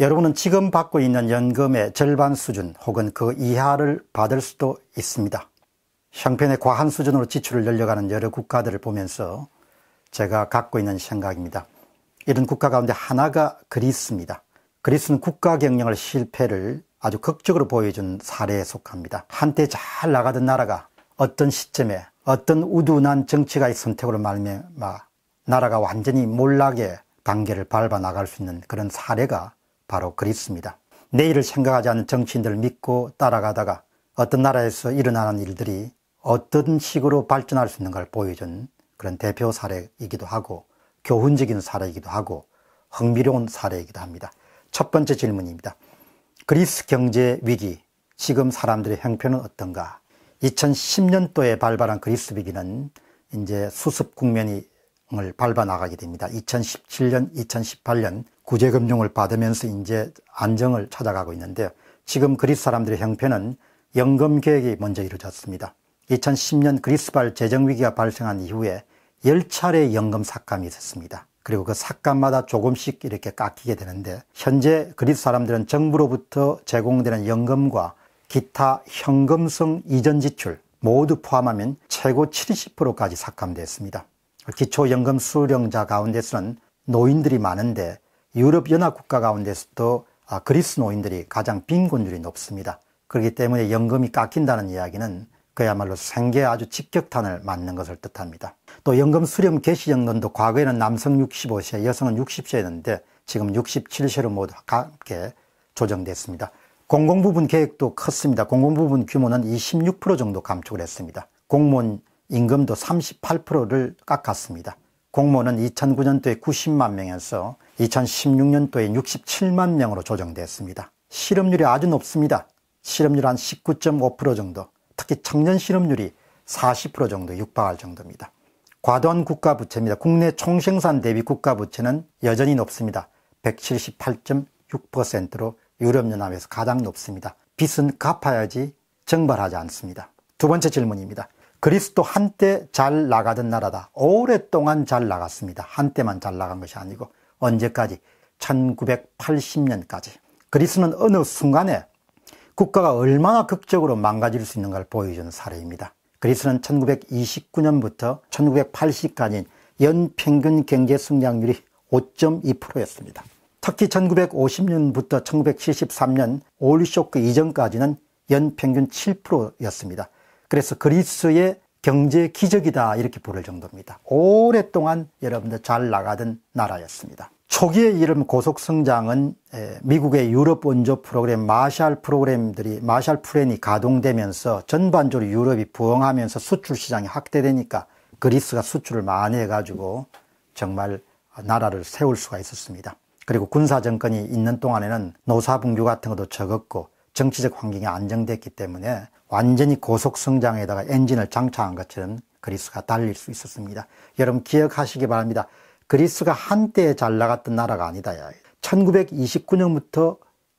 여러분은 지금 받고 있는 연금의 절반 수준 혹은 그 이하를 받을 수도 있습니다. 형편의 과한 수준으로 지출을 늘려가는 여러 국가들을 보면서 제가 갖고 있는 생각입니다. 이런 국가 가운데 하나가 그리스입니다. 그리스는 국가 경영을 실패를 아주 극적으로 보여준 사례에 속합니다. 한때 잘 나가던 나라가 어떤 시점에 어떤 우둔한 정치가의 선택으로 말미암아 나라가 완전히 몰락의 단계를 밟아 나갈 수 있는 그런 사례가 바로 그립습니다. 내일을 생각하지 않는 정치인들 을 믿고 따라가다가 어떤 나라에서 일어나는 일들이 어떤 식으로 발전할 수 있는가를 보여준 그런 대표 사례이기도 하고 교훈적인 사례이기도 하고 흥미로운 사례이기도 합니다. 첫 번째 질문입니다. 그리스 경제 위기, 지금 사람들의 형편은 어떤가? 2010년도에 발발한 그리스 위기는 이제 수습 국면이 을 밟아 나가게 됩니다. 2017년, 2018년 구제금융을 받으면서 이제 안정을 찾아가고 있는데 지금 그리스 사람들의 형편은 연금 계획이 먼저 이루어졌습니다. 2010년 그리스발 재정위기가 발생한 이후에 10차례 연금 삭감이 있었습니다. 그리고 그 삭감마다 조금씩 이렇게 깎이게 되는데 현재 그리스 사람들은 정부로부터 제공되는 연금과 기타 현금성 이전 지출 모두 포함하면 최고 70%까지 삭감되었습니다. 기초연금 수령자 가운데서는 노인들이 많은데 유럽연합 국가 가운데서도 아, 그리스 노인들이 가장 빈곤율이 높습니다. 그렇기 때문에 연금이 깎인다는 이야기는 그야말로 생계에 아주 직격탄을 맞는 것을 뜻합니다. 또 연금 수령 개시 연금도 과거에는 남성 65세, 여성은 60세였는데 지금 67세로 모두 함께 조정됐습니다. 공공부분 계획도 컸습니다. 공공부분 규모는 26% 정도 감축을 했습니다. 공무원 임금도 38%를 깎았습니다. 공무원은 2009년도에 90만 명에서 2016년도에 67만 명으로 조정됐습니다. 실업률이 아주 높습니다. 실업률 한19.5% 정도, 특히 청년 실업률이 40% 정도 육박할 정도입니다. 과도한 국가 부채입니다. 국내 총생산 대비 국가 부채는 여전히 높습니다. 178.6%로 유럽 연합에서 가장 높습니다. 빚은 갚아야지 정발하지 않습니다. 두 번째 질문입니다. 그리스도 한때 잘 나가던 나라다. 오랫동안 잘 나갔습니다. 한때만 잘 나간 것이 아니고 언제까지? 1980년까지. 그리스는 어느 순간에 국가가 얼마나 극적으로 망가질 수 있는가를 보여주는 사례입니다. 그리스는 1929년부터 1980까지 연평균 경제 성장률이 5.2%였습니다. 특히 1950년부터 1973년 오리쇼크 이전까지는 연평균 7%였습니다. 그래서 그리스의 경제 기적이다 이렇게 부를 정도입니다. 오랫동안 여러분들 잘 나가던 나라였습니다. 초기에 이름 고속성장은 미국의 유럽 원조 프로그램 마샬 프로그램들이 마샬 프랜이 가동되면서 전반적으로 유럽이 부흥하면서 수출 시장이 확대되니까 그리스가 수출을 많이 해가지고 정말 나라를 세울 수가 있었습니다. 그리고 군사 정권이 있는 동안에는 노사분규 같은 것도 적었고 정치적 환경이 안정됐기 때문에 완전히 고속성장에다가 엔진을 장착한 것처럼 그리스가 달릴 수 있었습니다. 여러분 기억하시기 바랍니다. 그리스가 한때 잘 나갔던 나라가 아니다. 1929년부터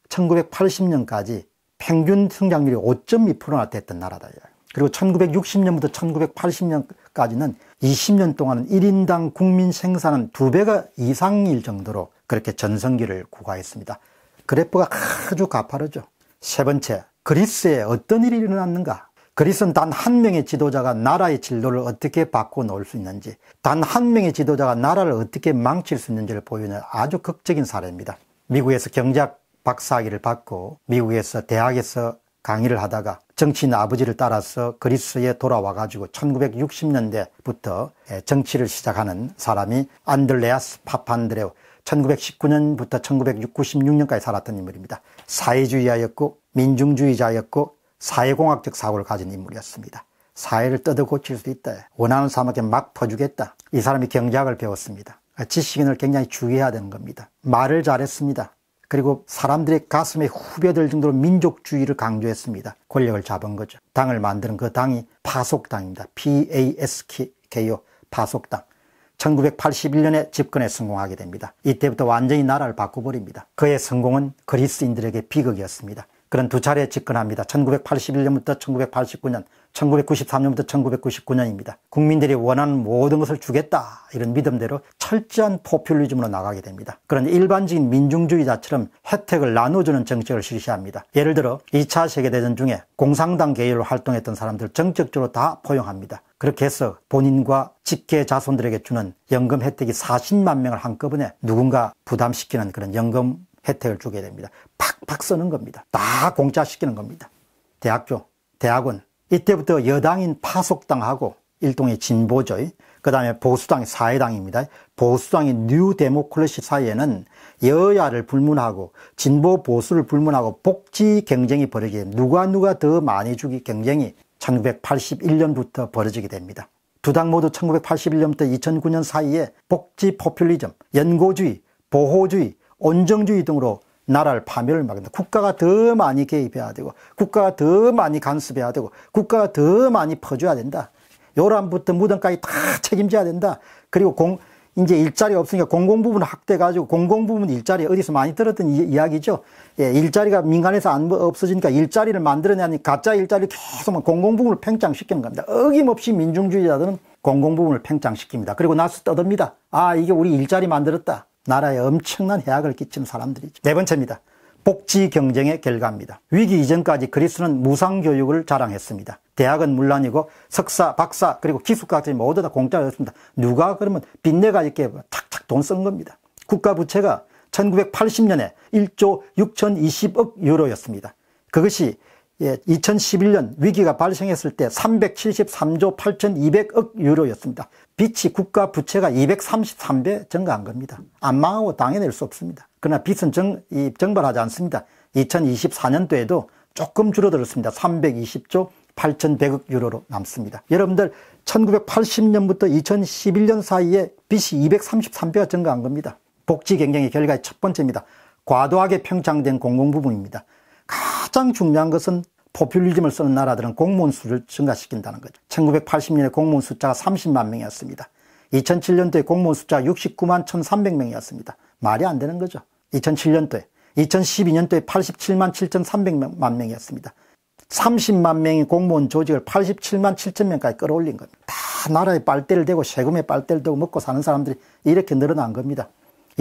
1980년까지 평균 성장률이 5.2%나 됐던 나라다. 그리고 1960년부터 1980년까지는 20년 동안은 1인당 국민 생산은 2배가 이상일 정도로 그렇게 전성기를 구가했습니다. 그래프가 아주 가파르죠. 세 번째, 그리스에 어떤 일이 일어났는가? 그리스는 단 한 명의 지도자가 나라의 진도를 어떻게 바꿔놓을 수 있는지, 단 한 명의 지도자가 나라를 어떻게 망칠 수 있는지를 보이는 아주 극적인 사례입니다. 미국에서 경제학 박사학위를 받고 미국에서 대학에서 강의를 하다가 정치인 아버지를 따라서 그리스에 돌아와가지고 1960년대부터 예, 정치를 시작하는 사람이 안들레아스파판드레오 1919년부터 1 9 6 6년까지 살았던 인물입니다. 사회주의자였고 민중주의자였고 사회공학적 사고를 가진 인물이었습니다. 사회를 뜯어 고칠 수 있다. 원하는 사람에게 막 퍼주겠다. 이 사람이 경제학을 배웠습니다. 지식인을 굉장히 주의해야 되는 겁니다. 말을 잘했습니다. 그리고 사람들의 가슴에 후벼들 정도로 민족주의를 강조했습니다. 권력을 잡은 거죠. 당을 만드는 그 당이 파속당입니다. PASKO, 파속당. 1981년에 집권에 성공하게 됩니다. 이때부터 완전히 나라를 바꿔버립니다. 그의 성공은 그리스인들에게 비극이었습니다. 그런두 차례 집권합니다. 1981년부터 1989년 1993년부터 1999년입니다. 국민들이 원하는 모든 것을 주겠다 이런 믿음대로 철저한 포퓰리즘으로 나가게 됩니다. 그런데 일반적인 민중주의자처럼 혜택을 나눠주는 정책을 실시합니다. 예를 들어 2차 세계대전 중에 공산당 계열로 활동했던 사람들 을 정책적으로 다 포용합니다. 그렇게 해서 본인과 직계 자손들에게 주는 연금 혜택이 40만 명을 한꺼번에 누군가 부담시키는 그런 연금 혜택을 주게 됩니다. 팍팍 쓰는 겁니다. 다 공짜시키는 겁니다. 대학교, 대학원, 이때부터 여당인 파속당하고 일동의 진보죠. 그 다음에 보수당 사회당입니다. 보수당인뉴데모클러시 사이에는 여야를 불문하고 진보 보수를 불문하고 복지 경쟁이 벌어지게 누가 누가 더 많이 주기 경쟁이 1981년부터 벌어지게 됩니다. 두 당 모두 1981년부터 2009년 사이에 복지 포퓰리즘, 연고주의, 보호주의, 온정주의 등으로 나라를 파멸을 막는다. 국가가 더 많이 개입해야 되고, 국가가 더 많이 간섭해야 되고, 국가가 더 많이 퍼줘야 된다. 요람부터 무덤까지 다 책임져야 된다. 그리고 공, 이제 일자리 없으니까 공공부문 확대가지고 공공부문 일자리 어디서 많이 들었던 이, 야기죠 예, 일자리가 민간에서 안 뭐 없어지니까 일자리를 만들어내니 가짜 일자리 를 계속 공공부문을 팽창시키는 겁니다. 어김없이 민중주의자들은 공공부문을 팽창시킵니다. 그리고 나서 떠듭니다. 아, 이게 우리 일자리 만들었다. 나라에 엄청난 해악을 끼친 사람들이죠. 네 번째입니다. 복지 경쟁의 결과입니다. 위기 이전까지 그리스는 무상교육을 자랑했습니다. 대학은 물론이고 석사, 박사, 그리고 기숙학점이 모두 다 공짜였습니다. 누가 그러면 빚내가 있게 착착 돈쓴 겁니다. 국가 부채가 1980년에 1조 6020억 유로였습니다. 그것이 예, 2011년 위기가 발생했을 때 373조 8,200억 유로였습니다. 빚이 국가 부채가 233배 증가한 겁니다. 안 망하고 당해낼 수 없습니다. 그러나 빚은 정, 이, 정발하지 않습니다. 2024년도에도 조금 줄어들었습니다. 320조 8,100억 유로로 남습니다. 여러분들 1980년부터 2011년 사이에 빚이 233배가 증가한 겁니다. 복지 경쟁의 결과의 첫 번째입니다. 과도하게 평창된 공공부문입니다. 가장 중요한 것은 포퓰리즘을 쓰는 나라들은 공무원 수를 증가시킨다는 거죠. 1980년에 공무원 숫자가 30만 명이었습니다. 2007년도에 공무원 숫자가 69만 1,300명이었습니다. 말이 안 되는 거죠. 2007년도에. 2012년도에 87만 7,300만 명이었습니다. 30만 명이 공무원 조직을 87만 7천 명까지 끌어올린 겁니다. 다나라의 빨대를 대고 세금의 빨대를 대고 먹고 사는 사람들이 이렇게 늘어난 겁니다.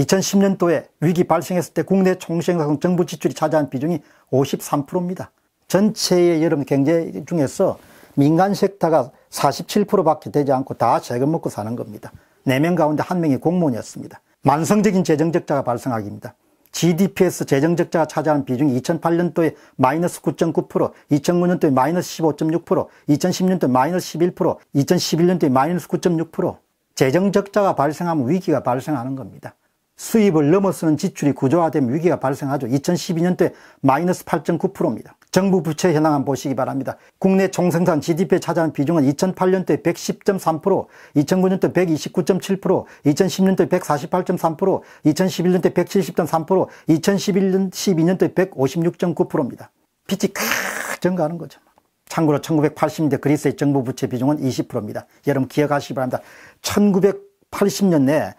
2010년도에 위기 발생했을 때 국내 총생산 정부 지출이 차지한 비중이 53%입니다. 전체의 여름 경제 중에서 민간 섹터가 47%밖에 되지 않고 다 세금 먹고 사는 겁니다. 4명 가운데 1명이 공무원이었습니다. 만성적인 재정적자가 발생하기입니다. GDP에서 재정적자가 차지하는 비중이 2008년도에 마이너스 9.9%, 2009년도에 마이너스 15.6%, 2010년도에 마이너스 11%, 2011년도에 마이너스 9.6%, 재정적자가 발생하면 위기가 발생하는 겁니다. 수입을 넘어서는 지출이 구조화된 위기가 발생하죠. 2012년대 마이너스 8.9%입니다. 정부 부채 현황 보시기 바랍니다. 국내 총생산 GDP에 차지하는 비중은 2008년대 110.3%, 2009년대 129.7%, 2010년대 148.3%, 2011년대 170.3%, 2011년 12년대 156.9%입니다. 빛이 크 증가하는 거죠. 참고로 1980년대 그리스의 정부 부채 비중은 20%입니다. 여러분 기억하시기 바랍니다. 1980년 내에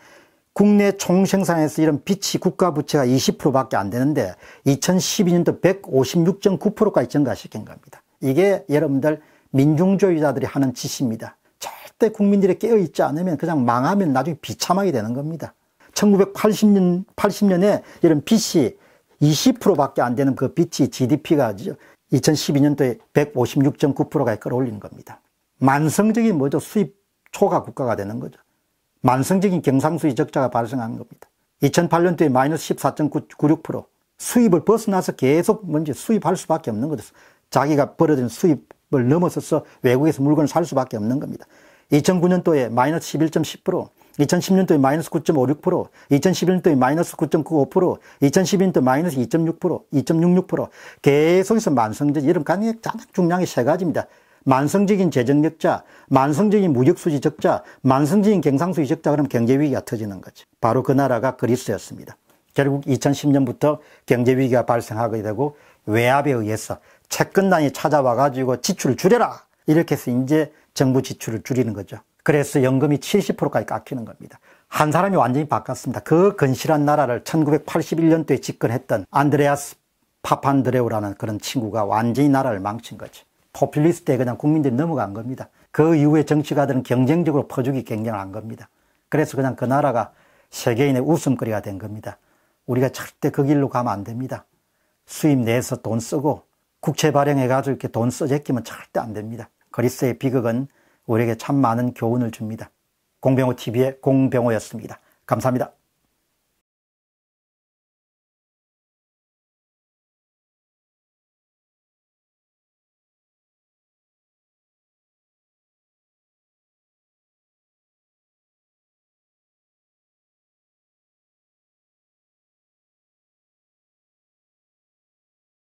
국내 총생산에서 이런 빛이 국가 부채가 20%밖에 안 되는데 2012년도 156.9%까지 증가시킨 겁니다. 이게 여러분들 민중주의자들이 하는 짓입니다. 절대 국민들이 깨어있지 않으면 그냥 망하면 나중에 비참하게 되는 겁니다. 1980년, 80년에 이런 빛이 20%밖에 안 되는 그 빛이 GDP가 2012년도에 156.9%가 끌어올린 겁니다. 만성적인 뭐죠? 수입 초과 국가가 되는 거죠. 만성적인 경상수지 적자가 발생한 겁니다. 2008년도에 마이너스 14.96% 수입을 벗어나서 계속 뭔지 수입할 수밖에 없는 거죠. 자기가 벌어진 수입을 넘어서서 외국에서 물건을 살 수밖에 없는 겁니다. 2009년도에 마이너스 11.10%, 2010년도에 마이너스 9.56%, 2011년도에 마이너스 9.95%, 2012년도 에 마이너스 2.6%, 2.66% 계속해서 만성적 이런 간이 가장 중량의 세 가지입니다. 만성적인 재정격자, 만성적인 무역수지 적자, 만성적인 경상수지 적자 그럼 경제위기가 터지는 거죠. 바로 그 나라가 그리스였습니다. 결국 2010년부터 경제위기가 발생하게 되고 외압에 의해서 채권단이 찾아와 가지고 지출을 줄여라 이렇게 해서 이제 정부 지출을 줄이는 거죠. 그래서 연금이 70%까지 깎이는 겁니다. 한 사람이 완전히 바꿨습니다. 그 건실한 나라를 1981년도에 집권했던 안드레아스 파판드레우라는 그런 친구가 완전히 나라를 망친 거죠. 포퓰리스트에 그냥 국민들이 넘어간 겁니다. 그 이후에 정치가들은 경쟁적으로 퍼주기 경쟁한 겁니다. 그래서 그냥 그 나라가 세계인의 웃음거리가 된 겁니다. 우리가 절대 그 길로 가면 안 됩니다. 수입 내에서 돈 쓰고 국채 발행해가지고 이렇게 돈 써제끼면 절대 안 됩니다. 그리스의 비극은 우리에게 참 많은 교훈을 줍니다. 공병호 TV의 공병호였습니다. 감사합니다.